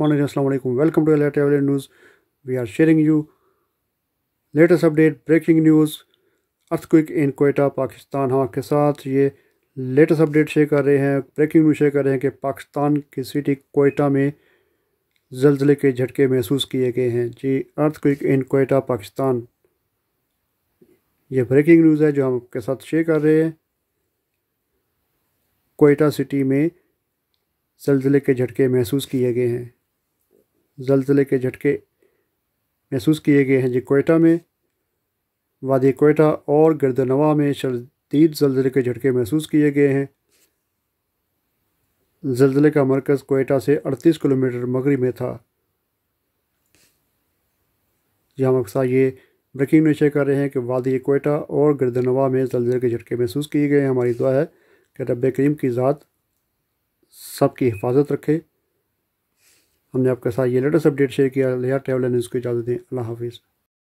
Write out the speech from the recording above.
Assalamualaikum. Welcome to LA Travel News. We are sharing you latest update breaking news earth earthquake in Quetta Pakistan हाँ के साथ ये latest update share कर रहे हैं ब्रेकिंग न्यूज़ शेयर कर रहे हैं कि पाकिस्तान की सिटी कोयटा में जलजले के झटके महसूस किए गए हैं जी earth earthquake in Quetta Pakistan ये ब्रेकिंग न्यूज़ है जो हम आपके साथ शेयर कर रहे हैं कोयटा सिटी में जलजले के झटके महसूस किए गए हैं जलजिले के झटके महसूस किए गए हैं जी कोयटा में वादी कोयटा और गर्दनवा में शदीद जलजिले के झटके महसूस किए गए हैं जलजिले का मरकज़ कोयटा से 38 किलोमीटर मगरब में था जहाँ हम अक्सर ये ब्रेकिंग न्यूज कर रहे हैं कि वादी कोयटा और गर्दनवा में जलजिले के झटके महसूस किए गए हैं हमारी दुआ है कि रब करीम की ज़ात सब की हिफाजत रखे हमने आपके साथ ये लेटेस्ट अपडेट शेयर किया लिया ट्रेवल एंड इसको इजाज़त दें अल्लाह हाफिज़